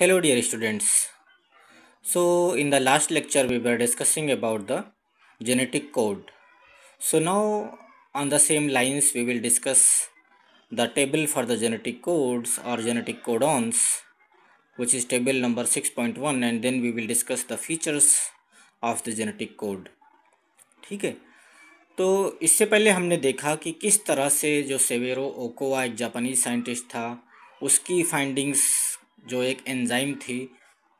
hello dear students so in the last lecture we were discussing about the genetic code so now on the same lines we will discuss the table for the genetic codes or genetic codons which is table number 6.1 and then we will discuss the features of the genetic code ठीक है तो इससे पहले हमने देखा कि किस तरह से जो सेवेरो ओकोवा एक जापानीज साइंटिस्ट था उसकी फाइंडिंग्स जो एक एंजाइम थी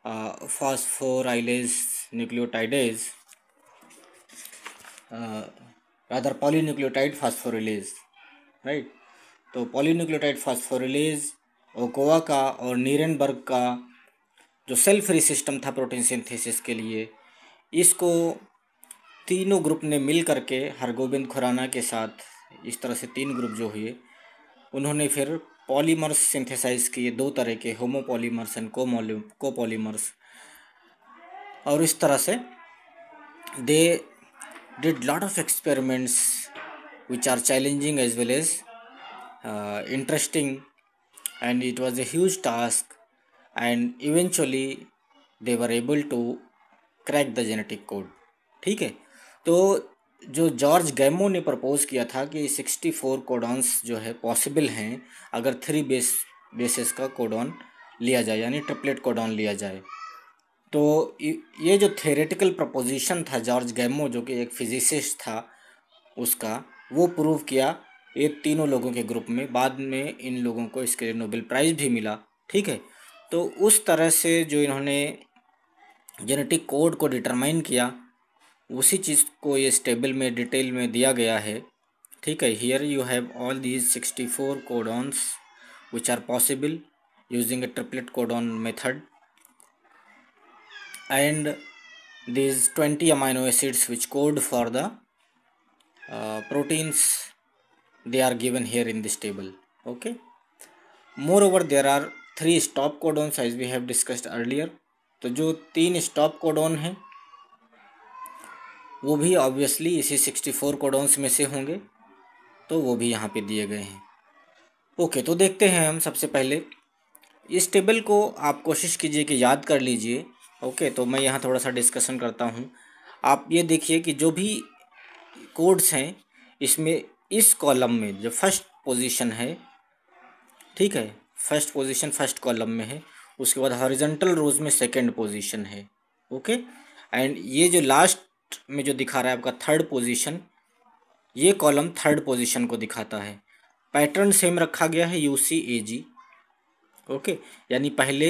phosphorylase nucleotidase rather polynucleotide phosphorylase right तो पॉलीन्यूक्लियोटाइड फॉस्फोरिलेज ओकोवा का और नीरनबर्ग का जो सेल्फ फ्री सिस्टम था प्रोटीन सिंथेसिस के लिए इसको तीनों ग्रुप ने मिल करके हरगोबिंद खुराना के साथ इस तरह से तीन ग्रुप जो हुए उन्होंने फिर पॉलीमर्स सिंथेसाइज किए दो तरह के होमोपोलीमर्स एंड कोपोलीमर्स और इस तरह से they did lot of experiments which are challenging as well as interesting and it was a huge task and eventually they were able to crack the genetic code ठीक है तो जो जॉर्ज गैमो ने propose किया था कि 64 कोडॉन्स जो है पॉसिबल हैं अगर थ्री बेस बेसिस का कोडॉन लिया जाए यानी ट्रिपलेट कोडॉन लिया जाए तो ये जो थेरेटिकल प्रपोजिशन था जॉर्ज गैमो जो कि एक फिजिसिस्ट था उसका वो प्रूव किया ये तीनों लोगों के ग्रुप में बाद में इन लोगों को इसके लिए नोबेल प्राइज़ भी मिला ठीक है तो उस तरह से जो इन्होंने जेनेटिक कोड को डिटरमाइन किया उसी चीज़ को ये टेबल में डिटेल में दिया गया है ठीक है here you have all these sixty four codons which are possible using a triplet codon method and these twenty amino acids which code for the proteins they are given here in this table okay moreover there are three stop codons as we have discussed earlier तो जो तीन stop codon हैं वो भी obviously इसी sixty four codons में से होंगे तो वो भी यहाँ पे दिए गए हैं ओके तो देखते हैं हम सबसे पहले इस टेबल को आप कोशिश कीजिए कि याद कर लीजिए ओके तो मैं यहाँ थोड़ा सा डिस्कशन करता हूँ आप ये देखिए कि जो भी कोड्स हैं इसमें इस कॉलम में जो फर्स्ट पोजीशन है ठीक है फर्स्ट पोजीशन फर्स्ट कॉलम में है उसके बाद हॉरिजेंटल रोज में सेकंड पोजीशन है ओके एंड ये जो लास्ट में जो दिखा रहा है आपका थर्ड पोजीशन ये कॉलम थर्ड पोजीशन को दिखाता है पैटर्न सेम रखा गया है U C A ji okay यानी पहले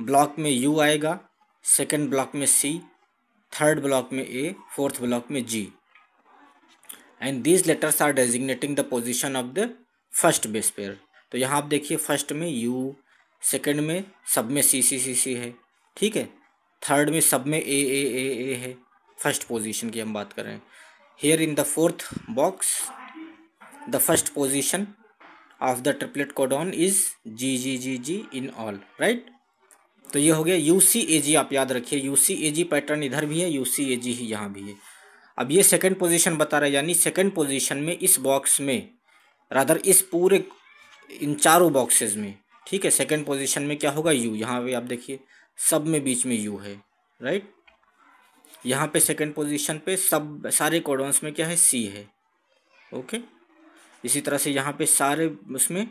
ब्लॉक में यू आएगा सेकेंड ब्लॉक में सी थर्ड ब्लॉक में ए फोर्थ ब्लॉक में G and these letters are designating the position of the first base pair तो यहाँ आप देखिए फर्स्ट में यू सेकेंड में सब में सी सी सी सी है ठीक है थर्ड में सब में ए ए ए ए है फर्स्ट पोजीशन की हम बात करें here in the fourth box the first position of the triplet codon is G G G G in all right तो ये हो गया यू सी ए जी आप याद रखिए you C A ji pattern इधर भी है यू सी ए जी ही यहाँ भी है अब ये सेकेंड पोजिशन बता रहा है यानी सेकेंड पोजिशन में इस बॉक्स में रादर इस पूरे इन चारों बॉक्सेज में ठीक है सेकेंड पोजिशन में क्या होगा यू यहाँ पे आप देखिए सब में बीच में यू है राइट यहाँ पे सेकंड पोजीशन पे सब सारे कोडोन्स में क्या है सी है ओके इसी तरह से यहाँ पे सारे उसमें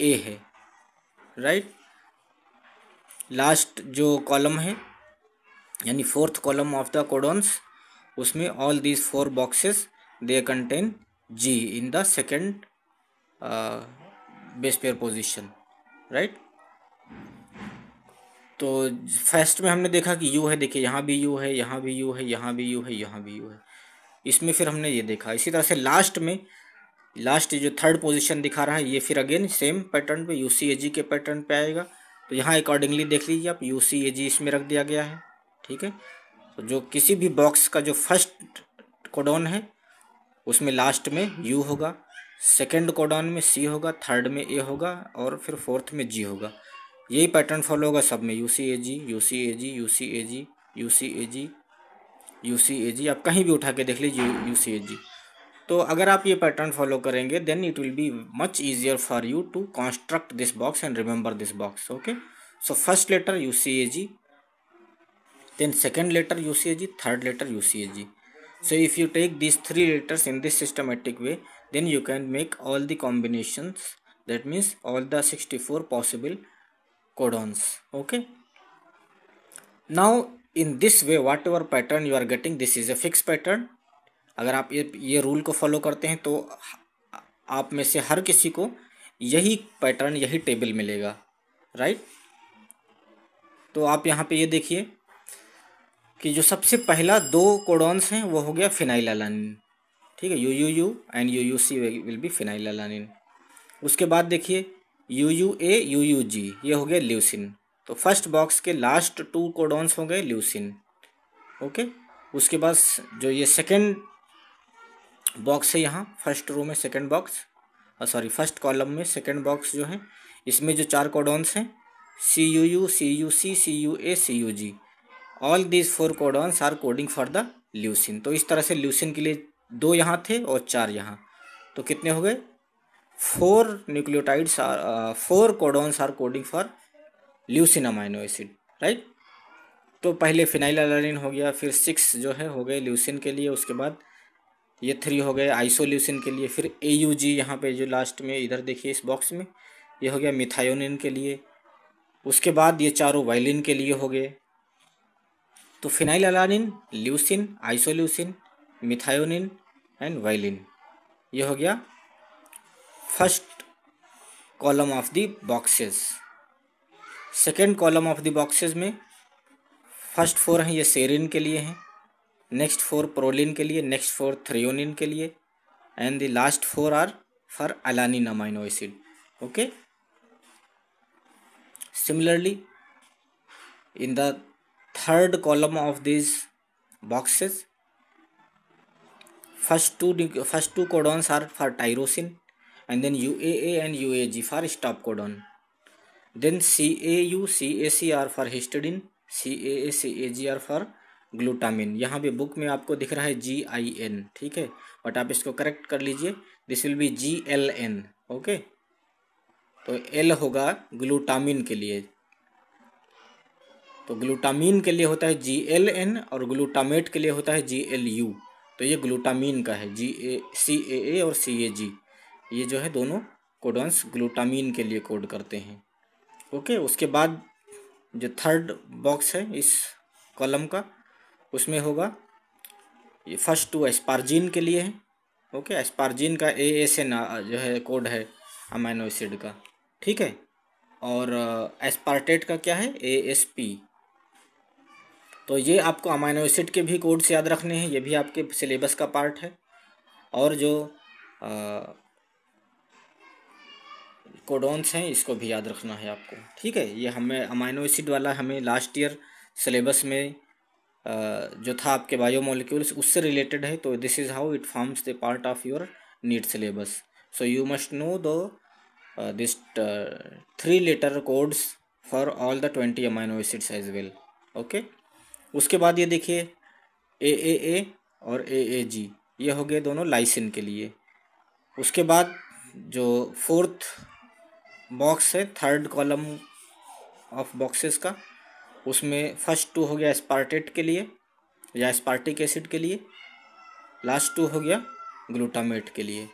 ए है राइट लास्ट जो कॉलम है यानी fourth column of the codons उसमें all these four boxes they contain G in the second base pair position right तो फर्स्ट में हमने देखा कि यू है देखिए यहाँ भी यू है यहाँ भी यू है यहाँ भी यू है यहाँ भी यू है इसमें फिर हमने ये देखा इसी तरह से लास्ट में लास्ट जो थर्ड पोजीशन दिखा रहा है ये फिर अगेन सेम पैटर्न पे यू के पैटर्न पे आएगा तो यहाँ अकॉर्डिंगली देख लीजिए आप यू इसमें रख दिया गया है ठीक है तो जो किसी भी बॉक्स का जो फर्स्ट कोडॉन है उसमें लास्ट में यू होगा सेकेंड कोडॉन में सी होगा थर्ड में ए होगा और फिर फोर्थ में जी होगा यही पैटर्न फॉलो होगा सब में U C A G U C A G U C A G U C A G U C A G आप कहीं भी उठा के देख लीजिए यू सी ए जी तो अगर आप ये पैटर्न फॉलो करेंगे then it will be much easier for you to construct this box and remember this box okay so first letter U C A G then second letter U C A G third letter U C A G so if you take this three letters in this systematic way then you can make all the combination that means all the sixty four possible codons okay now in this way whatever pattern you are getting this is a fixed pattern अगर आप ये ये rule को follow करते हैं तो आप में से हर किसी को यही पैटर्न यही टेबल मिलेगा राइट तो आप यहाँ पे ये देखिए कि जो सबसे पहला दो कोडॉन्स हैं वो हो गया फिनाइल एलानिन ठीक है U U U and U U C will be phenylalanine उसके बाद देखिए U U A U U G ये हो गया ल्यूसिन तो फर्स्ट बॉक्स के लास्ट टू कोडॉन्स हो गए ल्यूसिन ओके उसके बाद जो ये सेकेंड बॉक्स है यहाँ फर्स्ट रो में second box sorry first column में सेकेंड बॉक्स जो है इसमें जो चार कोडॉन्स हैं C U U C U C C U A C U G all these four codons are coding for the leucine तो इस तरह से ल्यूसिन के लिए दो यहाँ थे और चार यहाँ तो कितने हो गए four nucleotides are four codons are coding for leucine amino acid right तो पहले फिनाइल अलानिन हो गया फिर सिक्स जो है हो गए ल्यूसिन के लिए उसके बाद ये थ्री हो गए आइसोल्यूसिन के लिए फिर ए यू जी यहाँ पर जो लास्ट में इधर देखिए इस बॉक्स में ये हो गया मिथायोनिन के लिए उसके बाद ये चारों वायलिन के लिए हो गए तो phenylalanine leucine isoleucine methionine and valine ये हो गया first column of the boxes second column of the boxes में फर्स्ट फोर हैं ये सेरिन के लिए हैं नेक्स्ट फोर प्रोलिन के लिए नेक्स्ट फोर थ्रियोनिन के लिए and the last four are for alanine amino acid okay similarly in the third column of this boxes first two first two codons are for tyrosine and then UAA and UAG for stop codon. Then CAU, CACR for histidine, CAA, are for glutamine यहाँ पे book में आपको दिख रहा है जी I N ठीक है but आप इसको करेक्ट कर लीजिए this will be G L N okay तो एल होगा ग्लूटामिन के लिए तो ग्लूटामिन के लिए होता है जी एल एन और ग्लूटामेट के लिए होता है जी एल यू तो ये ग्लूटामिन का है जी ए सी ए ए और सी ए जी ये जो है दोनों कोडन्स ग्लूटामीन के लिए कोड करते हैं ओके उसके बाद जो थर्ड बॉक्स है इस कॉलम का उसमें होगा ये फर्स्ट टू एस्पार्जिन के लिए है ओके एस्पार्जिन का ए एस एन जो है कोड है अमाइनो एसिड का ठीक है और एस्पार्टेट uh, का क्या है ए एस पी तो ये आपको अमाइनो एसिड के भी कोड्स याद रखने हैं ये भी आपके सिलेबस का पार्ट है और जो आ, uh, कोडोन्स हैं इसको भी याद रखना है आपको ठीक है ये हमें अमाइनो एसिड वाला हमें लास्ट ईयर सिलेबस में जो था आपके बायो मोलिक्यूल्स उससे रिलेटेड है तो this is how it forms the part of your NEET syllabus so you must know the this three letter codes for all the twenty amino acids as well okay उसके बाद ये देखिए ए A ए और ए ए G ये हो गए दोनों lysine के लिए उसके बाद जो फोर्थ बॉक्स है थर्ड कॉलम ऑफ बॉक्सेस का उसमें फर्स्ट टू हो गया स्पार्टेट के लिए या स्पार्टिक एसिड के लिए लास्ट टू हो गया ग्लूटामेट के लिए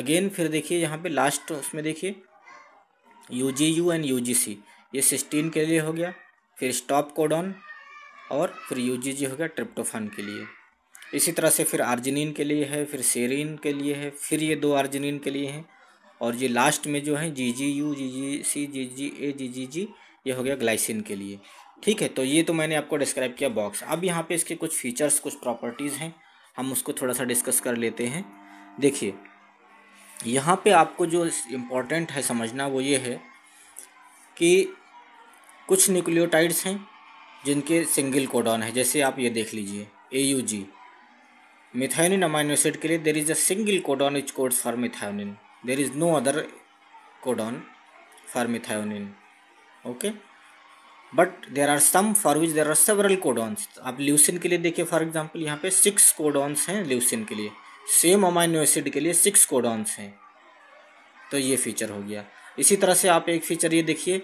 अगेन फिर देखिए यहाँ पे लास्ट उसमें देखिए U G U and U G C ये सिस्टीन के लिए हो गया फिर स्टॉप कोडॉन और फिर यू जी जी हो गया ट्रिप्टोफान के लिए इसी तरह से फिर आर्जिनिन के लिए है फिर सेरिन के लिए है फिर ये दो आर्जिनिन के लिए हैं और ये लास्ट में जो है जी जी you ji ji C ji ji A ji G जी ये हो गया ग्लाइसिन के लिए ठीक है तो ये तो मैंने आपको डिस्क्राइब किया बॉक्स अब यहाँ पे इसके कुछ फीचर्स कुछ प्रॉपर्टीज़ हैं हम उसको थोड़ा सा डिस्कस कर लेते हैं देखिए यहाँ पे आपको जो इम्पोर्टेंट है समझना वो ये है कि कुछ न्यूक्लियोटाइड्स हैं जिनके सिंगल कोडॉन है जैसे आप ये देख लीजिए A U G methionine amino acid के लिए there is a single codon which codes for methionine there is no other codon for methionine okay but there are some for which there are several codons आप leucine के लिए देखिए for example यहाँ पे six codons हैं leucine के लिए same amino acid के लिए सिक्स कोडॉन्स हैं तो ये फीचर हो गया इसी तरह से आप एक फीचर ये देखिए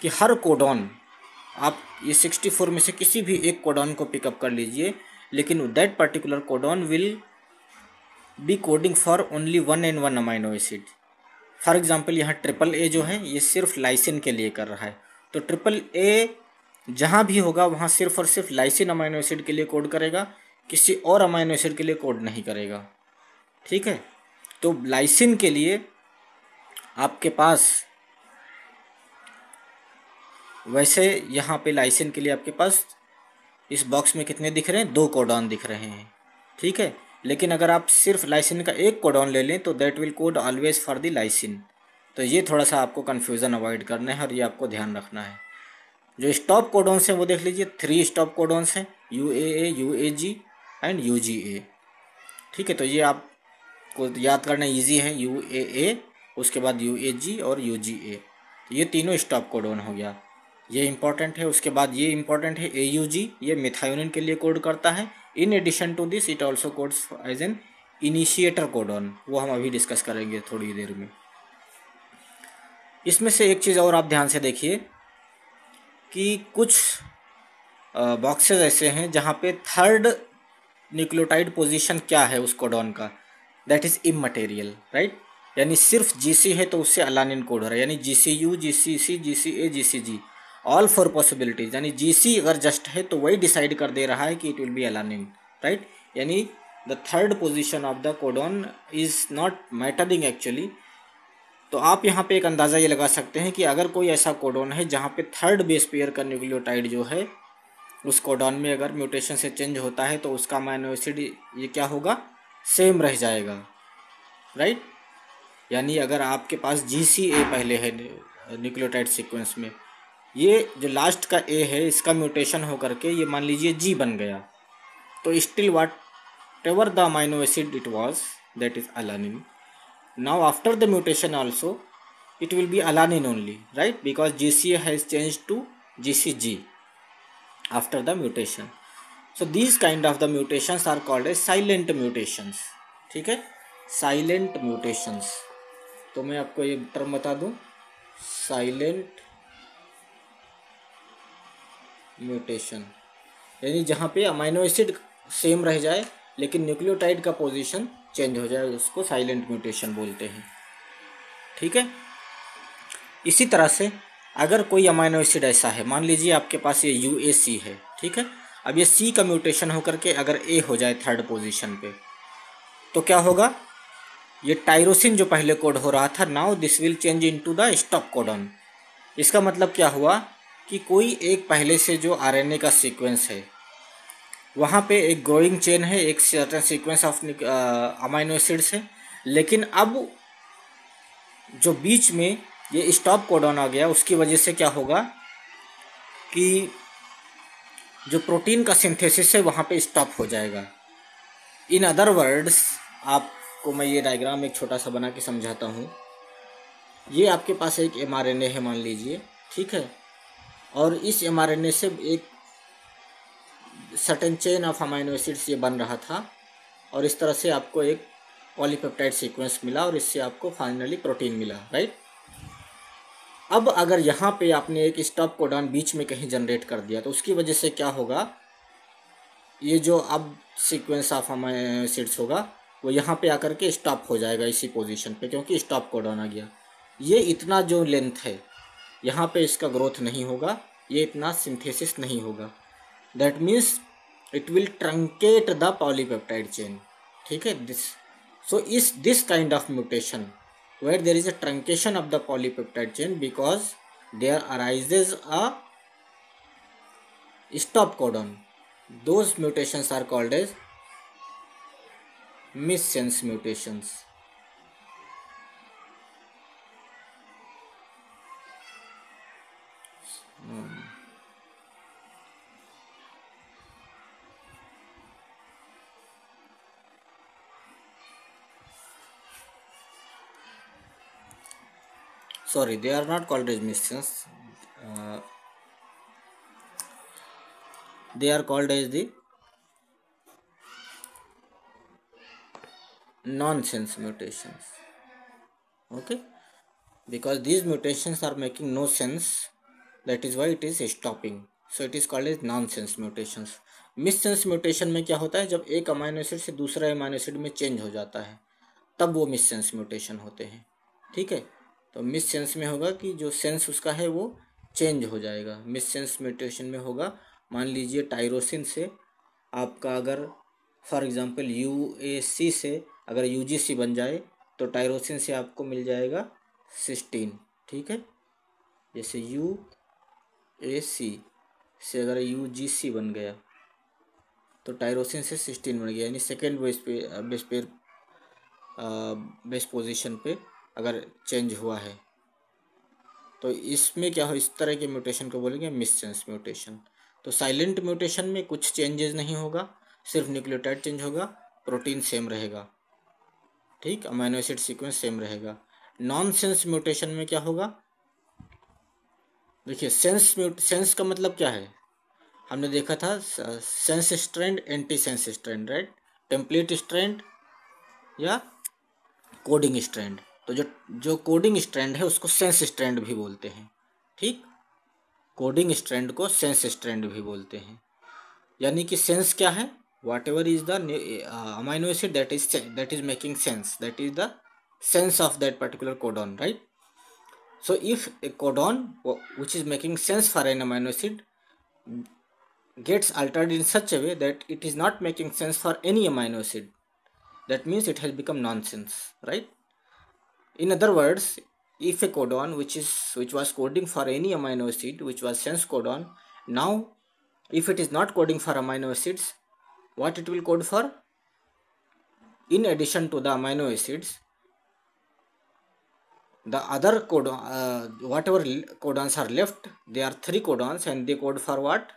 कि हर कोडॉन आप ये सिक्सटी फोर में से किसी भी एक कोडॉन को पिकअप कर लीजिए लेकिन that particular codon will be coding for only one and one amino acid for example यहाँ ट्रिपल ए जो है ये सिर्फ लाइसिन के लिए कर रहा है तो ट्रिपल ए जहाँ भी होगा वहाँ सिर्फ और सिर्फ लाइसिन अमाइनो एसिड के लिए कोड करेगा किसी और अमाइनो एसिड के लिए कोड नहीं करेगा ठीक है तो लाइसिन के लिए आपके पास वैसे यहाँ पे लाइसिन के लिए आपके पास इस बॉक्स में कितने दिख रहे हैं दो कोडॉन दिख रहे हैं ठीक है लेकिन अगर आप सिर्फ लाइसिन का एक कोडॉन ले लें तो that will code always for the lysine तो ये थोड़ा सा आपको कन्फ्यूज़न अवॉइड करना है और ये आपको ध्यान रखना है जो स्टॉप कोडोन्स हैं वो देख लीजिए थ्री स्टॉप कोडोन्स हैं U A A U A G and U G A ठीक है तो ये आपको याद करना ईजी है यू ए ए उसके बाद यू ए जी और यू जी ए तो ये तीनों स्टॉप कोडोन हो गया ये इम्पॉर्टेंट है उसके बाद ये इम्पॉर्टेंट है ए यू जी ये मिथायोनिन के लिए कोड करता है in addition to this it also codes as an initiator on वो हम अभी डिस्कस करेंगे थोड़ी देर में इसमें से एक चीज़ और आप ध्यान से देखिए कि कुछ बॉक्सेस ऐसे हैं जहाँ पे थर्ड न्यूक्लियोटाइड पोजीशन क्या है उस कोडॉन का that is immaterial right यानी सिर्फ जीसी है तो उससे अलानिन कोड हो रहा है यानी G C U G C C G C A G C G all four possibilities यानी जीसी अगर जस्ट है तो वही डिसाइड कर दे रहा है कि it will be alanine right यानी the third position of the codon is not mattering actually तो आप यहाँ पे एक अंदाज़ा ये लगा सकते हैं कि अगर कोई ऐसा कोडोन है जहाँ पे थर्ड बेस पेयर का न्यूक्लियोटाइड जो है उस कोडॉन में अगर म्यूटेशन से चेंज होता है तो उसका माइनोसिड ये क्या होगा सेम रह जाएगा राइट यानी अगर आपके पास जी सी ए पहले है न्यूक्लियोटाइड सिक्वेंस में ये जो लास्ट का ए है इसका म्यूटेशन हो करके ये मान लीजिए जी बन गया तो still whatever the amino acid it was that is alanine now after the mutation also it will be alanine only right because G C has change to G C G after the mutation so these kind of the mutations are called a silent mutations ठीक है silent mutations तो मैं आपको ये term बता दूँ silent mutation यानी जहाँ पे अमाइनो एसिड सेम रह जाए लेकिन न्यूक्लियोटाइड का पोजीशन चेंज हो जाए उसको साइलेंट म्यूटेशन बोलते हैं ठीक है इसी तरह से अगर कोई अमाइनो एसिड ऐसा है मान लीजिए आपके पास ये यू ए सी है ठीक है अब ये सी का म्यूटेशन होकर के अगर ए हो जाए थर्ड पोजीशन पे तो क्या होगा ये टायरोसिन जो पहले कोड हो रहा था now this will change into the stop codon इसका मतलब क्या हुआ कि कोई एक पहले से जो आरएनए का सीक्वेंस है वहाँ पे एक ग्रोइंग चेन है एक certain sequence of amino acids है लेकिन अब जो बीच में ये स्टॉप कोडाउन आ गया उसकी वजह से क्या होगा कि जो प्रोटीन का सिंथेसिस है वहाँ पे स्टॉप हो जाएगा इन अदर वर्ड्स आपको मैं ये डायग्राम एक छोटा सा बना के समझाता हूँ ये आपके पास एक एम है मान लीजिए ठीक है और इस एम से एक certain chain of amino acids ये बन रहा था और इस तरह से आपको एक पॉलीपेप्टाइड सीक्वेंस मिला और इससे आपको फाइनली प्रोटीन मिला राइट अब अगर यहाँ पे आपने एक स्टॉप कोडान बीच में कहीं जनरेट कर दिया तो उसकी वजह से क्या होगा ये जो अब सीक्वेंस ऑफ अमाइनो एसिड्स होगा वो यहाँ पे आकर के स्टॉप हो जाएगा इसी पोजीशन पे क्योंकि स्टॉप कोडान आ गया ये इतना जो लेंथ है यहाँ पे इसका ग्रोथ नहीं होगा ये इतना सिंथेसिस नहीं होगा that means it will truncate the polypeptide chain ठीक है this so is this kind of mutation where there is a truncation of the polypeptide chain because there arises a stop codon those mutations are called as missense mutations sorry they are not called as missions uh, they are called as the nonsense mutations okay because these mutations are making no sense that is why it is stopping so it is called as nonsense mutations mutations missense mutation में क्या होता है जब एक amino acid से दूसरा amino acid में change हो जाता है तब वो मिससेंस म्यूटेशन होते हैं ठीक है तो मिस सेंस में होगा कि जो सेंस उसका है वो चेंज हो जाएगा मिस सेंस म्यूटेशन में होगा मान लीजिए टायरोसिन से आपका अगर for example U A C से अगर यू जी सी बन जाए तो टायरोसिन से आपको मिल जाएगा सिस्टीन ठीक है जैसे यू ए सी से अगर यू जी सी बन गया तो टायरोसिन से सिस्टीन बन गया यानी सेकेंड बेस पे बेस पे बेस पोजीशन पे अगर चेंज हुआ है तो इसमें क्या हो इस तरह के म्यूटेशन को बोलेंगे मिससेंस म्यूटेशन तो साइलेंट म्यूटेशन में कुछ चेंजेस नहीं होगा सिर्फ न्यूक्लियोटाइड चेंज होगा प्रोटीन सेम रहेगा ठीक अमाइनो एसिड सीक्वेंस सेम रहेगा नॉन सेंस म्यूटेशन में क्या होगा देखिए सेंस म्यूट सेंस का मतलब क्या है हमने देखा था sense strand antisense strand right template strand या कोडिंग स्ट्रेंड तो जो जो कोडिंग स्ट्रैंड है उसको सेंस स्ट्रैंड भी बोलते हैं ठीक कोडिंग स्ट्रैंड को सेंस स्ट्रैंड भी बोलते हैं यानी कि सेंस क्या है whatever is the amino acid that is that is making sense that is the sense of that particular codon right so if a codon which is making sense for an amino acid gets altered in such a way that it is not making sense for any amino acid that means it has become nonsense right in other words if a codon which is which was coding for any amino acid which was sense codon now if it is not coding for amino acids what it will code for in addition to the amino acids the other codon uh, whatever codons are left they are three codons and they code for what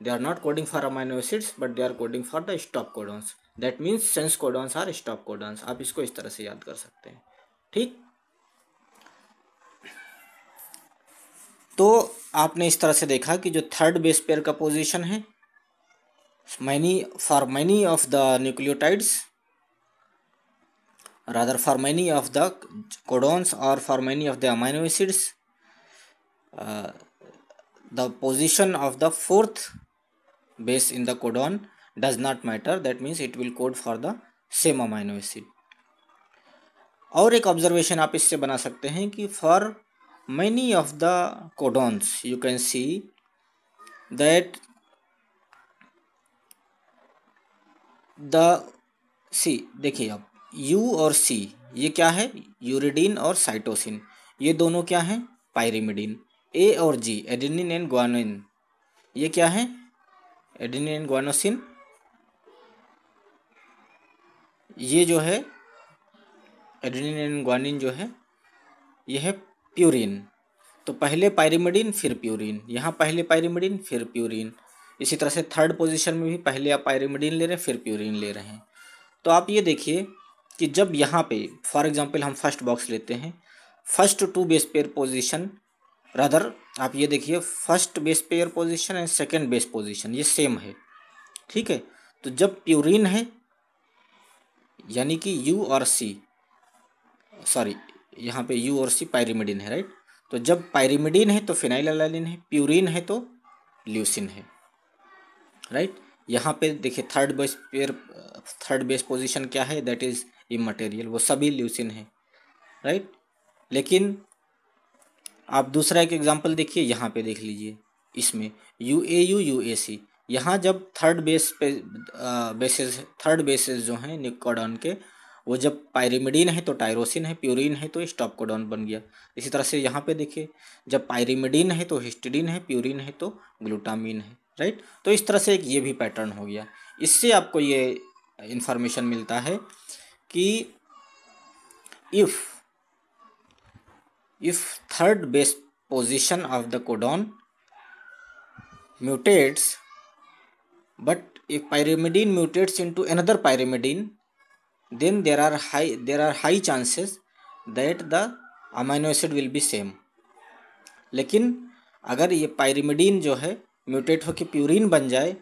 they are not coding for amino acids but they are coding for the stop codons that means sense codons are stop codons आप इसको इस तरह से याद कर सकते तो आपने इस तरह से देखा कि जो थर्ड बेस पेयर का पोजीशन है many for many of the nucleotides rather for many of the codons और for many of the amino acids the position of the fourth base in the codon does not matter that means it will code for the same amino acid और एक observation आप इससे बना सकते हैं कि for many of the codons you can see that the सी देखिए अब यू और सी ये क्या है यूरिडीन और साइटोसिन ये दोनों क्या हैं पायरिमिडीन ए और जी एडिनिन एंड ग्वानोइन ये क्या है एडिनिन एंड ग्वानोसिन ये जो है एडिनिन एंड ग्वानिन जो है यह है प्यूरिन तो पहले पायरिमिडिन फिर प्यूरिन यहाँ पहले पायरिमिडिन फिर प्यूरिन इसी तरह से थर्ड पोजीशन में भी पहले आप पायरिमिडिन ले रहे हैं फिर प्यूरिन ले रहे हैं तो आप ये देखिए कि जब यहाँ पे फॉर एग्जांपल हम फर्स्ट बॉक्स लेते हैं first two base pair position rather आप ये देखिए first base pair position and second base position ये सेम है ठीक है तो जब प्यूरिन है यानी कि यू और सी सॉरी यहाँ पे यू और सी पायरीमिडिन है राइट तो जब पायरीमिडिन है तो फिनाइल अलानिन है प्यूरिन है तो ल्यूसिन है राइट यहाँ पे देखिए third base pair third base position क्या है दैट इज इमटेरियल वो सभी ल्यूसिन है राइट लेकिन आप दूसरा एक एग्जांपल देखिए यहाँ पे देख लीजिए इसमें U A U U A C यहाँ जब थर्ड बेस पे बेसिस थर्ड बेसिस जो हैं निकोडॉन के वो जब पायरीमिडीन है तो टायरोसिन है प्यूरिन है तो स्टॉप कोडॉन बन गया इसी तरह से यहाँ पे देखिए जब पायरिमिडीन है तो हिस्टिडीन है प्यूरिन है तो ग्लूटामिन है राइट तो इस तरह से एक ये भी पैटर्न हो गया इससे आपको ये इन्फॉर्मेशन मिलता है कि if third third position of the the mutates but if pyrimidine mutates into another pyrimidine then there are high there are high chances that the amino acid will be same लेकिन अगर ये pyrimidine जो है mutate होकर purine बन जाए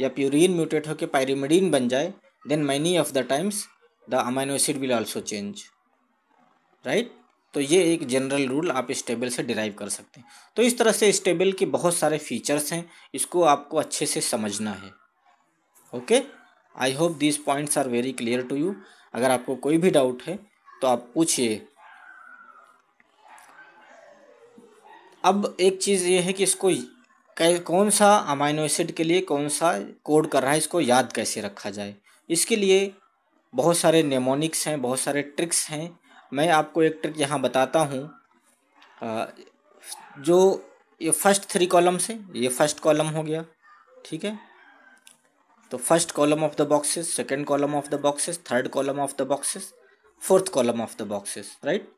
या purine mutate होकर pyrimidine बन जाए then many of the times the amino acid will also change right तो ये एक जनरल रूल आप इस टेबल से डिराइव कर सकते हैं तो इस तरह से इस टेबल के बहुत सारे फीचर्स हैं इसको आपको अच्छे से समझना है okay okay? I hope this points are very clear to you अगर आपको कोई भी डाउट है तो आप पूछिए अब एक चीज़ ये है कि इसको कौन सा अमाइनो एसिड के लिए कौन सा कोड कर रहा है इसको याद कैसे रखा जाए इसके लिए बहुत सारे नेमोनिक्स हैं बहुत सारे ट्रिक्स हैं मैं आपको एक ट्रिक यहाँ बताता हूँ जो ये फर्स्ट थ्री कॉलम्स से ये फर्स्ट कॉलम हो गया ठीक है तो first column of the boxes second column of the boxes third column of the boxes fourth column of the boxes right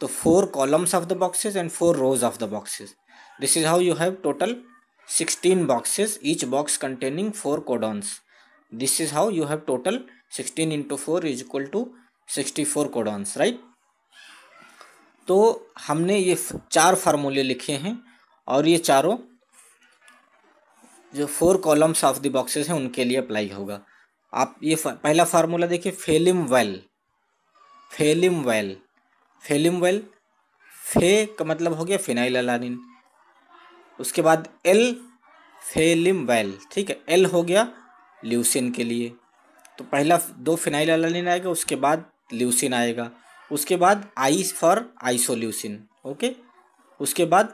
तो four columns of the boxes and four rows of the boxes is how you have total sixteen boxes each box containing four codons this is how you have total sixteen into four is equal to sixty four codons right तो हमने ये चार फार्मूले लिखे हैं और ये चारों जो four columns of the boxes हैं उनके लिए अप्लाई होगा आप ये पहला फार्मूला देखिए फेलिम वेल फेलिम वेल फेलिम वेल फे का मतलब हो गया फिनाइल अलानिन उसके बाद एल फेलिम वेल ठीक है एल हो गया ल्यूसिन के लिए तो पहला दो फिनाइल अलानिन आएगा उसके बाद ल्यूसिन आएगा उसके बाद आई फॉर आइसोल्यूसिन ओके उसके बाद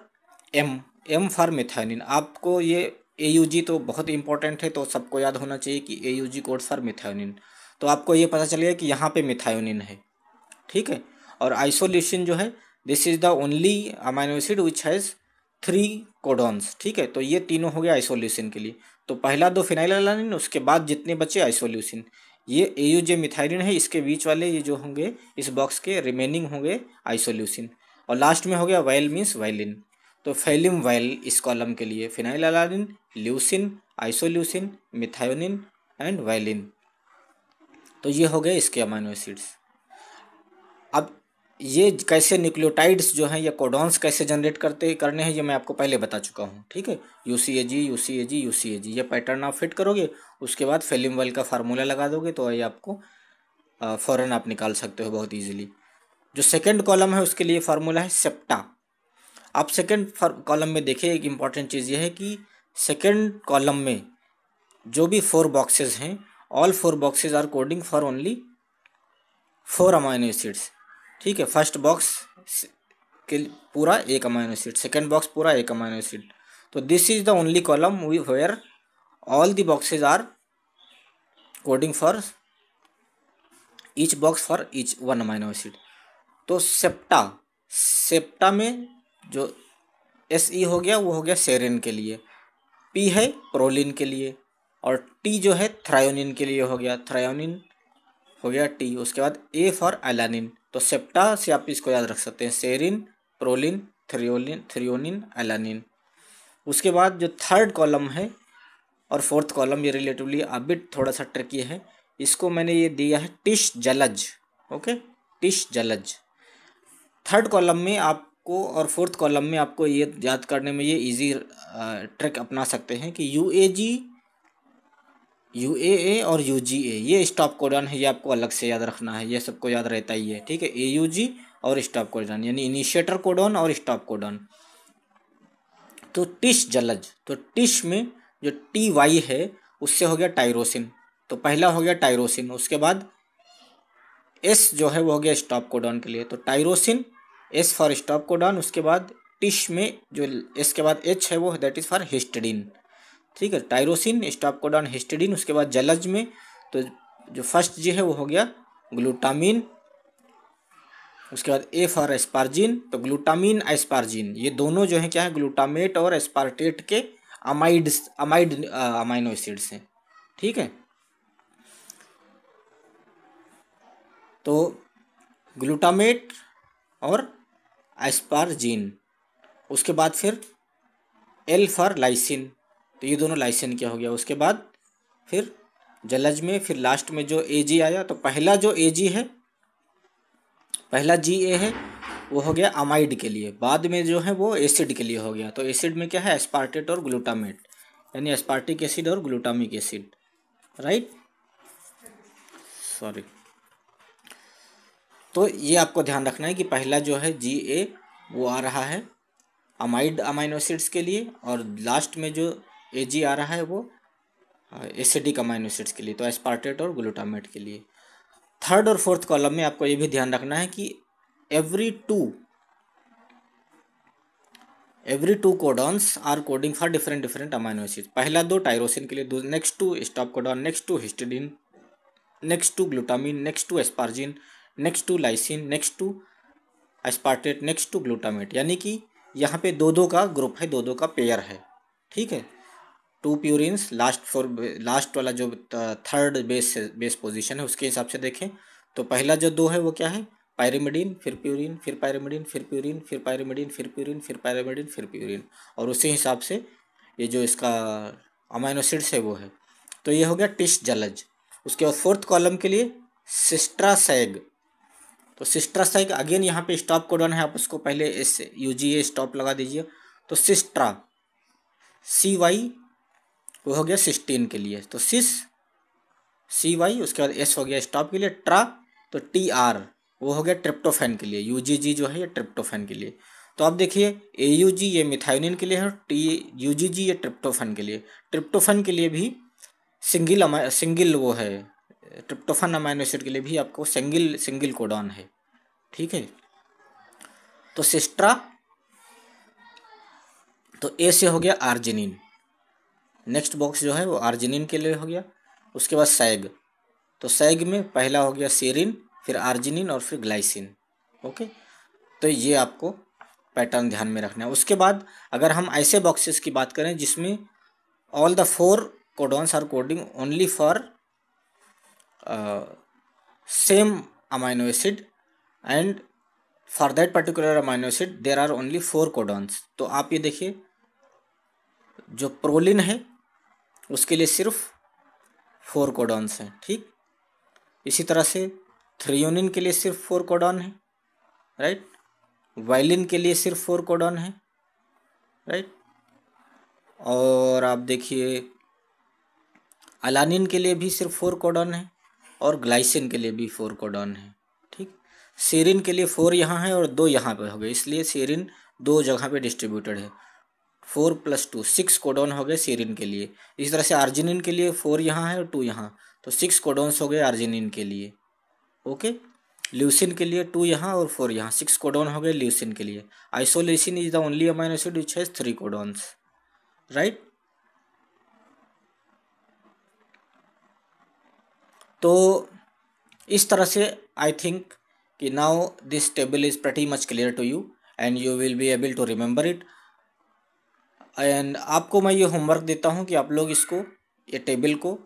एम एम फॉर मिथानिन आपको ये ए तो बहुत इंपॉर्टेंट है तो सबको याद होना चाहिए कि A U G code for methionine तो आपको ये पता चलेगा कि यहाँ पे मिथायोनिन है ठीक है और आइसोल्यूशन जो है this is the only amino acid which has three codons ठीक है तो ये तीनों हो गया आइसोलेशन के लिए तो पहला दो फिनाइलानिन उसके बाद जितने बचे आइसोल्यूसिन ये ए यू जे मिथाइलिन है इसके बीच वाले ये जो होंगे इस बॉक्स के रिमेनिंग होंगे आइसोल्यूसिन और लास्ट में हो गया वायल मीन्स वायलिन तो फैलिम वाइल इस कॉलम के लिए phenylalanine leucine isoleucine methionine and valine तो ये हो गए इसके अमाइनो एसिड्स अब ये कैसे न्यूक्लियोटाइड्स जो हैं या कोडॉन्स कैसे जनरेट करते करने हैं ये मैं आपको पहले बता चुका हूँ ठीक है U C A G U C A G U C A G ये पैटर्न आप फिट करोगे उसके बाद फेलिम वेल का फार्मूला लगा दोगे तो ये आपको फ़ौरन आप निकाल सकते हो बहुत ईजिली जो सेकेंड कॉलम है उसके लिए फार्मूला है सेप्टा आप सेकेंड कॉलम में देखें एक इम्पॉर्टेंट चीज़ यह है कि सेकेंड कॉलम में जो भी फोर बॉक्सेज हैं all four boxes are coding for only four amino acids ठीक है फर्स्ट बॉक्स के पूरा एक अमाइनो एसिड सेकेंड बॉक्स पूरा एक अमाइनो एसिड तो this is the only column we where all the boxes are coding for each box for each one amino acid तो सेप्टा सेप्टा में जो एस ई e हो गया वो हो गया सेरिन के लिए पी है प्रोलिन के लिए और टी जो है थ्रायोनिन के लिए हो गया थ्रायोनिन हो गया टी उसके बाद ए फॉर एलानिन तो सेप्टा से आप इसको याद रख सकते हैं सेरिन प्रोलिन थ्रियोलिन थ्रियोनिन एलानिन उसके बाद जो थर्ड कॉलम है और फोर्थ कॉलम ये रिलेटिवली अभी थोड़ा सा ट्रिकी है इसको मैंने ये दिया है टिश जलज ओके टिश जलज थर्ड कॉलम में आप को और फोर्थ कॉलम में आपको ये याद करने में ये इजी ट्रिक अपना सकते हैं कि you A G you A ए और यू जी ए ये स्टॉप कोडन है ये आपको अलग से याद रखना है ये सबको याद रहता ही है ठीक है ए यू जी और स्टॉप कोडन यानी इनिशिएटर कोडन और स्टॉप कोडन तो टिश जलज तो टिश में जो टी वाई है उससे हो गया टायरोसिन तो पहला हो गया टायरोसिन उसके बाद एस जो है वो हो गया स्टॉप कोडन के लिए तो tyrosine S for stop codon उसके बाद टिश में जो इसके बाद एच है वो दैट इज़ फॉर हिस्टडिन ठीक है टायरोसिन स्टॉप को डॉन उसके बाद जलज में तो जो फर्स्ट जी है वो हो गया ग्लूटामिन उसके बाद ए फॉर एस्पार्जिन तो ग्लूटामिन एस्पार्जिन ये दोनों जो है क्या है ग्लूटामेट और एस्पार्टेट के अमाइड्स अमाइड अमाइनो एसिड्स हैं ठीक है तो ग्लूटामेट और एस्पारजीन उसके बाद फिर एल फॉर लाइसिन तो ये दोनों लाइसिन क्या हो गया उसके बाद फिर जलज में फिर लास्ट में जो ए जी आया तो पहला जो ए जी है पहला जी ए है वो हो गया अमाइड के लिए बाद में जो है वो एसिड के लिए हो गया तो एसिड में क्या है एस्पार्टेट और ग्लूटामेट यानी एस्पार्टिक एसिड और ग्लूटामिक एसिड राइट सॉरी तो ये आपको ध्यान रखना है कि पहला जो है जी ए वो आ रहा है अमाइड अमाइनोसिड्स के लिए और लास्ट में जो ए जी आ रहा है वो एसिडिक अमाइनोसिड्स के लिए तो एस्पार्टेट और ग्लूटामेट के लिए थर्ड और फोर्थ कॉलम में आपको ये भी ध्यान रखना है कि every two every two codons are coding for different different amino acid पहला दो टायरोसिन के लिए next two stop codon next two histidine next two glutamine next two asparagine next two lysine next two aspartate next two glutamate यानी कि यहाँ पे दो दो का ग्रुप है दो दो का पेयर है ठीक है two purines last four last वाला जो थर्ड बेस बेस पोजिशन है उसके हिसाब से देखें तो पहला जो दो है वो क्या है पायरेमिडिन फिर प्यूरिन फिर पायरेमिडिन फिर प्यूरिन फिर पायरेमिडिन फिर प्यूरिन फिर पायरेमिडिन फिर प्यूरिन और उसी हिसाब से ये जो इसका अमाइनोसिड्स है वो है तो ये हो गया टिश जलज उसके बाद फोर्थ कॉलम के लिए सिस्ट्रासैग तो सिस्ट्रा साइक अगेन यहाँ पे स्टॉप कोडन है आप उसको पहले S U G A stop लगा दीजिए तो सिस्ट्रा सी वाई वो हो गया सिस्टीन के लिए तो सिस सी वाई उसके बाद एस हो गया स्टॉप के लिए ट्रा तो टी आर वो हो गया ट्रिप्टोफेन के लिए यू जी जी जो है ये ट्रिप्टोफेन के लिए तो आप देखिए ए यू जी ये मिथाइनिन के लिए है टी यू जी जी ये ट्रिप्टोफेन के लिए ट्रिप्टोफेन के लिए भी सिंगल सिंगल वो है ट्रिप्टोफन अमाइनो एसिड के लिए भी आपको सिंगल सिंगल कोडॉन है ठीक है तो सिस्ट्रा तो ए से हो गया आर्जिनिन नेक्स्ट बॉक्स जो है वो आर्जिनिन के लिए हो गया उसके बाद सैग तो सैग में पहला हो गया सेरिन फिर आर्जिनिन और फिर ग्लाइसिन ओके तो ये आपको पैटर्न ध्यान में रखना है उसके बाद अगर हम ऐसे बॉक्सेस की बात करें जिसमें all the four codons are coding only for uh, same amino acid and for that particular amino acid there are only four codons तो आप ये देखिए जो प्रोलिन है उसके लिए सिर्फ फोर कोडॉन्स हैं ठीक इसी तरह से थ्रियोनिन के लिए सिर्फ फोर कोडॉन है राइट वायलिन के लिए सिर्फ फोर कोडॉन है राइट और आप देखिए अलानिन के लिए भी सिर्फ फोर कोडॉन है और ग्लाइसिन के लिए भी फोर कोडॉन है ठीक सीरिन के लिए फोर यहाँ है और दो यहाँ पे हो गए इसलिए सीरिन दो जगह पे डिस्ट्रीब्यूटेड है four plus two six codon हो गए सीरिन के लिए इसी तरह से आर्जिनिन के लिए फोर यहाँ है और टू यहाँ तो सिक्स कोडॉन्स हो गए आर्जिनिन के लिए ओके ल्यूसिन के लिए टू यहाँ और फोर यहाँ सिक्स कोडॉन हो गए ल्यूसिन के लिए isoleucine is the only amino acid which has three codons right तो इस तरह से आई थिंक कि now this table is pretty much clear to you and you will be able to remember it and आपको मैं ये homework देता हूँ कि आप लोग इसको ये टेबल को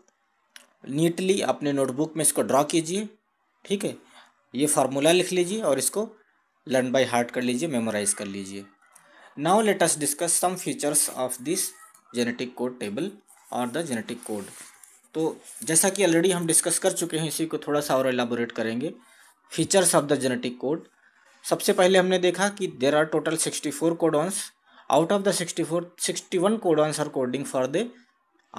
नीटली अपने नोटबुक में इसको ड्रॉ कीजिए ठीक है ये फार्मूला लिख लीजिए और इसको लर्न बाय हार्ट कर लीजिए मेमोराइज कर लीजिए now let us discuss some features of this genetic code table और द जेनेटिक कोड तो जैसा कि ऑलरेडी हम डिस्कस कर चुके हैं इसी को थोड़ा सा और एलाबोरेट करेंगे features of the genetic code सबसे पहले हमने देखा कि there are total sixty four codons out of the sixty four sixty one codons are coding for the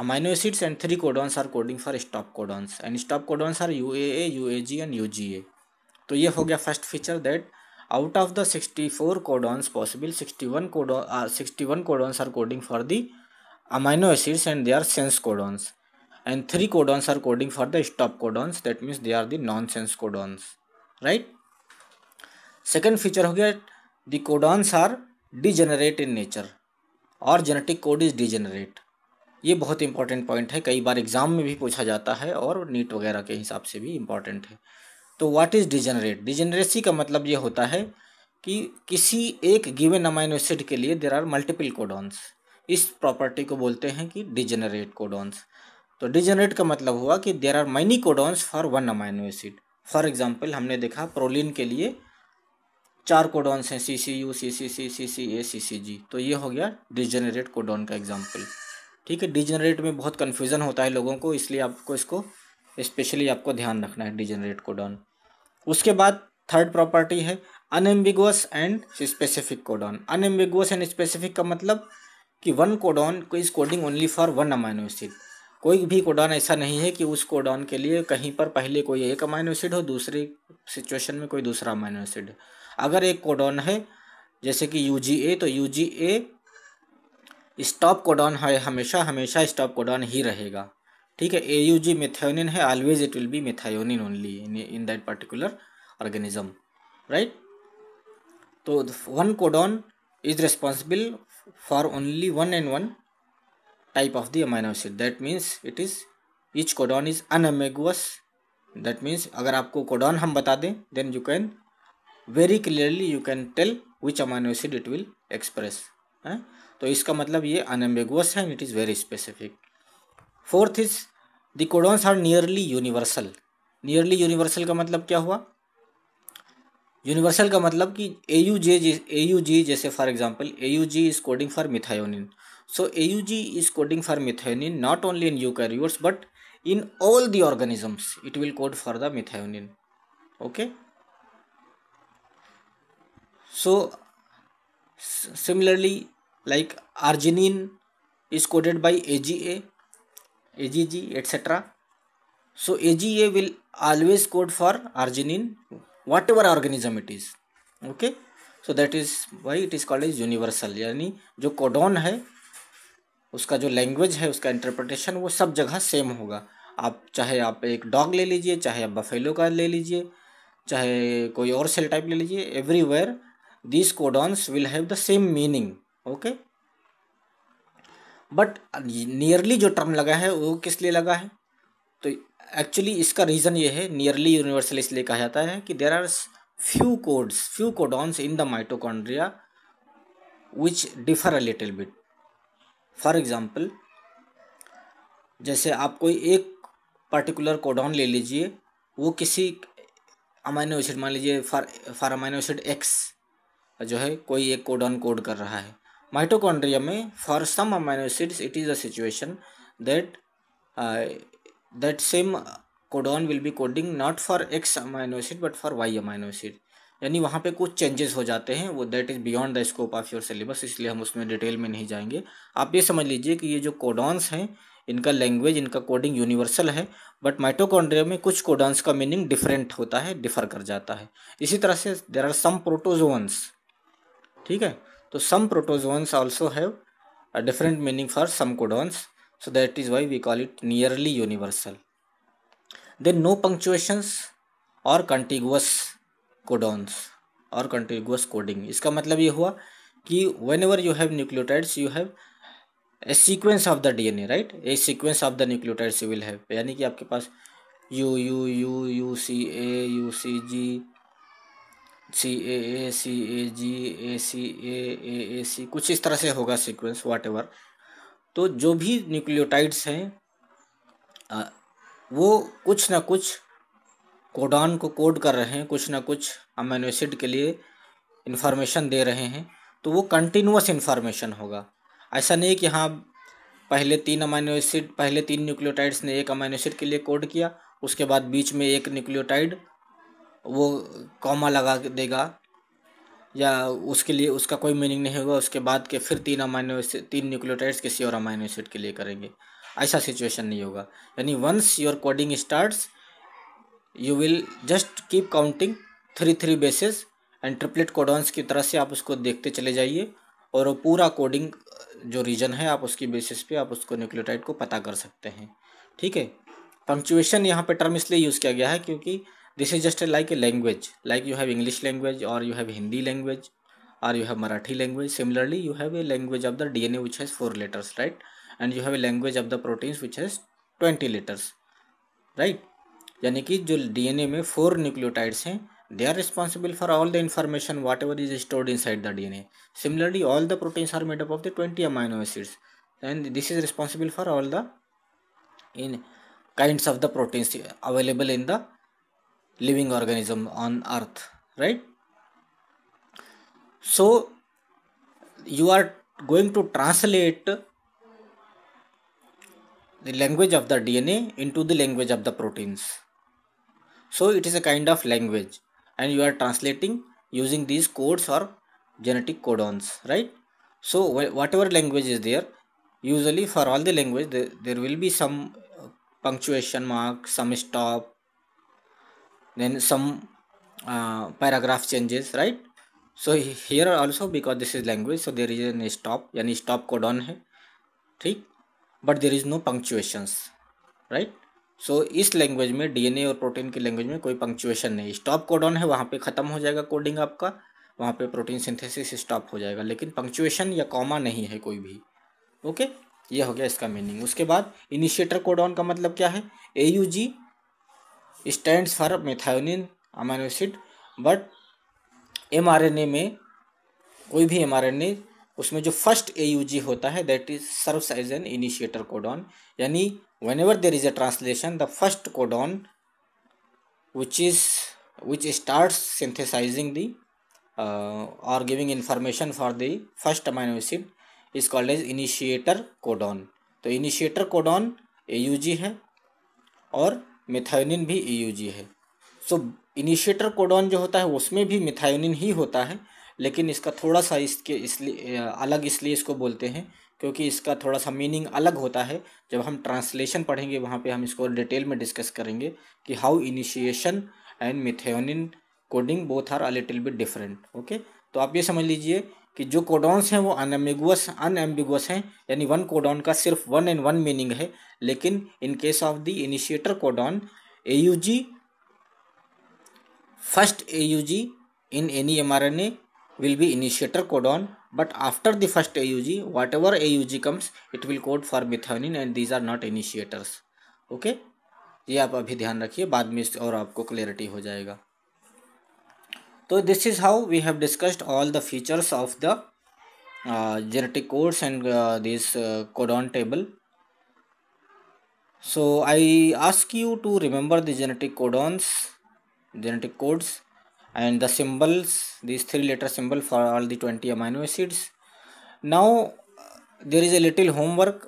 amino acids and three codons are coding for stop codons and stop codons are U A U A G and U G A तो ये हो गया first feature that out of the sixty four codons possible sixty one codon one codons are coding for the amino acids and they are sense codons and three codons are coding for the stop codons that means they are the nonsense codons right second feature ho gaya the codons are degenerate in nature or genetic code is degenerate ये बहुत important point है कई बार exam में भी पूछा जाता है और नीट वगैरह के हिसाब से भी इम्पॉर्टेंट है तो व्हाट इज़ डिजेनरेट डिजेनरेसी का मतलब ये होता है कि किसी एक गिवन अमाइनो एसिड के लिए देर आर मल्टीपल कोडॉन्स इस प्रॉपर्टी को बोलते हैं कि डिजेनरेट कोडॉन्स तो डिजेनरेट का मतलब हुआ कि there are many codons for one amino acid for example हमने देखा प्रोलिन के लिए चार कोडॉन्स हैं सी सी यू सी सी सी सी सी ए सी सी जी तो ये हो गया डिजेनरेट कोडॉन का एग्जाम्पल ठीक है डिजेनरेट में बहुत कन्फ्यूज़न होता है लोगों को इसलिए आपको इसको स्पेशली आपको ध्यान रखना है डिजेनरेट कोडोन उसके बाद थर्ड प्रॉपर्टी है unambiguous and specific codon unambiguous and specific का मतलब कि वन कोडॉन को is coding only for one amino acid कोई भी कोडॉन ऐसा नहीं है कि उस कोडॉन के लिए कहीं पर पहले कोई एक अमाइनो एसिड हो दूसरी सिचुएशन में कोई दूसरा अमाइनो एसिड अगर एक कोडॉन है जैसे कि यू जी ए तो U G A stop codon है हमेशा हमेशा स्टॉप कोडॉन ही रहेगा ठीक है ए यू जी मिथायोनिन है always it will be methionine only in that particular organism right तो one codon is responsible for only one and one type of the amino acid that means it is each codon is unambiguous that means agar aapko codon hum bata de then you can very clearly you can tell which amino acid it will express है to iska matlab ye unambiguous hai and it is very specific fourth is the codons are nearly universal nearly universal ka matlab kya hua universal का मतलब कि A you J A U G जैसे for example A U G is coding for methionine So AUG is coding for methionine not only in eukaryotes but in all the organisms it will code for the methionine. Okay. So similarly like arginine is coded by AGA, AGG etc. So AGA will always code for arginine whatever organism it is. Okay. So that is why it is called as universal. Is यानी जो है उसका जो language है उसका interpretation वो सब जगह सेम होगा आप चाहे आप एक डॉग ले लीजिए चाहे आप बफेलो का ले लीजिए चाहे कोई और सेल टाइप ले लीजिए everywhere these codons will have the same meaning okay but nearly जो टर्म लगा है वो किस लिए लगा है तो एक्चुअली इसका रीज़न ये है नियरली यूनिवर्सल इसलिए कहा जाता है कि there are few codes few codons in the mitochondria which differ a little bit for example जैसे आप कोई एक पर्टिकुलर कोडॉन ले लीजिए वो किसी अमाइनो एसिड मान लीजिए for for amino acid X जो है कोई एक कोडॉन कोड कर रहा है माइटोकॉन्ड्रिया में for some amino acids it is a situation that that same codon will be coding not for X amino acid but for Y amino acid यानी वहाँ पे कुछ चेंजेस हो जाते हैं वो that is beyond the scope of your syllabus इसलिए हम उसमें डिटेल में नहीं जाएंगे आप ये समझ लीजिए कि ये जो कोडॉन्स हैं इनका लैंग्वेज इनका कोडिंग यूनिवर्सल है बट माइटोकॉन्ड्रिया में कुछ कोडॉन्स का मीनिंग डिफरेंट होता है डिफर कर जाता है इसी तरह से देर आर सम प्रोटोजोन्स ठीक है तो some protozoans also have a different meaning for some codons so that is why we call it nearly universal then no punctuations और कंटिगुअस कोडोन्स और कंटिन्यूस कोडिंग इसका मतलब ये हुआ कि whenever you have nucleotides you have a sequence of the DNA right a sequence of the nucleotides you will have यानी कि आपके पास U U U U C A U C G C A A C A G A C A A A C कुछ इस तरह से होगा sequence वाट ever तो जो भी न्यूक्लियोटाइड्स हैं वो कुछ ना कुछ कोडान को कोड कर रहे हैं कुछ ना कुछ अमीनो एसिड के लिए इन्फॉर्मेशन दे रहे हैं तो वो कंटिन्यूस इन्फॉर्मेशन होगा ऐसा नहीं कि हाँ पहले तीन अमीनो एसिड पहले तीन न्यूक्लियोटाइड्स ने एक अमीनो एसिड के लिए कोड किया उसके बाद बीच में एक न्यूक्लियोटाइड वो कॉमा लगा देगा या उसके लिए उसका कोई मीनिंग नहीं होगा उसके बाद के फिर तीन अमाइनो एसिड तीन न्यूक्लियोटाइड्स किसी और अमाइनो एसिड के लिए करेंगे ऐसा सिचुएशन नहीं होगा यानी once your coding starts you will just keep counting three three bases and triplet codons की तरह से आप उसको देखते चले जाइए और वो पूरा कोडिंग जो रीजन है आप उसकी बेसिस पे आप उसको न्यूक्लियोटाइड को पता कर सकते हैं ठीक है पंक्चुएशन यहाँ पे टर्म इसलिए यूज़ किया गया है क्योंकि this is just like a language like you have English language और यू हैव हिंदी लैंग्वेज और you have Marathi language similarly you have a language of the D N A which has four letters right and you have a language of the proteins which has twenty letters right यानी कि जो DNA में four nucleotides हैं they are responsible for all the information whatever is stored inside the D N A similarly all the proteins are made up of the twenty amino acids and this is responsible for all the in kinds of the proteins available in the living organism on earth right so you are going to translate the language of the D N A into the language of the proteins so it is a kind of language and you are translating using these codes or genetic codons right so whatever language is there usually for all the language there, there will be some uh, punctuation mark some stop then some uh, paragraph changes right so here also because this is language so there is a stop यानी stop codon है ठीक but there is no punctuations right so so, इस language में DNA और protein की language में कोई punctuation नहीं स्टॉप कोडॉन है वहाँ पे ख़त्म हो जाएगा कोडिंग आपका वहाँ पे प्रोटीन सिंथेसिस स्टॉप हो जाएगा लेकिन पंक्चुएशन या कॉमा नहीं है कोई भी ओके ये हो गया इसका मीनिंग उसके बाद इनिशिएटर कोडॉन का मतलब क्या है A U G stand for methionine amino acid but M R N A में कोई भी एम आर एन ए उसमें जो फर्स्ट ए यू जी होता है that is serve as an initiator codon यानी whenever there is a translation the first codon which is which starts synthesizing the uh, or giving information for the first amino acid is called as initiator codon तो initiator codon A है और methionine भी ए है सो so, initiator codon जो होता है उसमें भी मिथायोनिन ही होता है लेकिन इसका थोड़ा सा इसके इसलिए अलग इसलिए इसको बोलते हैं क्योंकि इसका थोड़ा सा मीनिंग अलग होता है जब हम ट्रांसलेशन पढ़ेंगे वहाँ पे हम इसको डिटेल में डिस्कस करेंगे कि how initiation and methionine coding both are a little bit different okay तो आप ये समझ लीजिए कि जो कोडॉन्स हैं वो अनएम्बिगुअस अनएम्बिगुअस हैं यानी वन कोडॉन का सिर्फ वन एंड वन मीनिंग है लेकिन in case of the initiator codon A U G first A U G in any M R N A will be initiator codon but after the first AUG, whatever AUG comes, it will code for methionine and these are not initiators. Okay? ये आप अभी ध्यान रखिए बाद में और आपको clarity हो जाएगा तो this is how we have discussed all the features of the genetic codes and this codon table so I ask you to remember the genetic codons genetic codes and the symbols these three letter symbol for all the 20 amino acids now there is a little homework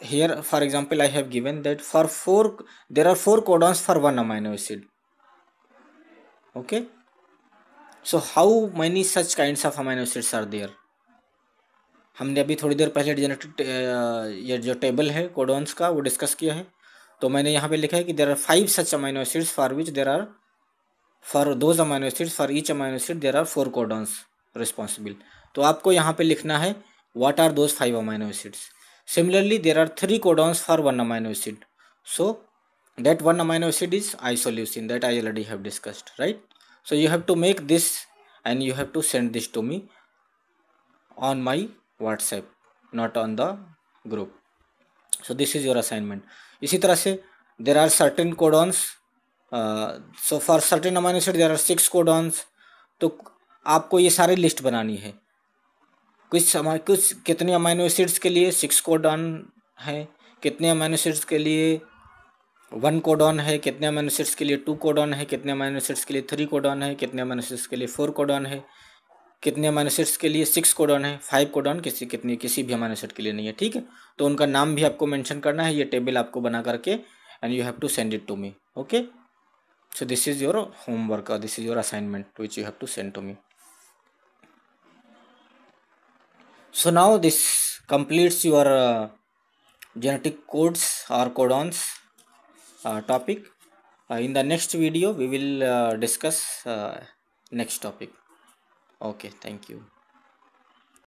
here for example i have given that for four there are four codons for one amino acid okay so how many such kinds of amino acids are there हमने अभी थोड़ी देर पहले generated ये जो table है codons का वो discuss किया है तो मैंने यहाँ पे लिखा है कि there are five such amino acids for which there are for those amino acid for each amino acid there are four codons responsible तो आपको यहाँ पे लिखना है what are those five amino acids similarly there are three codons for one amino acid so that one amino acid is isoleucine that I already have discussed right so you have to make this and you have to send this to me on my WhatsApp not on the group so this is your assignment इसी तरह से there are certain codons so for certain certain acid there are six codons तो आपको ये सारी list बनानी है कुछ कुछ कितने अमाइनो एसिड्स के लिए सिक्स कोडॉन है कितने अमाइनो एसिड्स के लिए वन कोडॉन है कितने अमाइनो एसिड्स के लिए टू कोडॉन है कितने अमाइनो एसिड्स के लिए थ्री कोडॉन है कितने अमाइनो एसिड्स के लिए फोर कोडॉन है कितने अमाइनो एसिड्स के लिए सिक्स कोडॉन है फाइव कोडॉन किसी कितने किसी भी अमाइनो एसिड के लिए नहीं है ठीक है तो उनका नाम भी आपको मेंशन करना है ये टेबल आपको बना करके and you have to send it to me okay so this is your homework or uh, this is your assignment which you have to send to me so now this completes your uh, genetic codes or codons uh, topic uh, in the next video we will uh, discuss uh, next topic okay thank you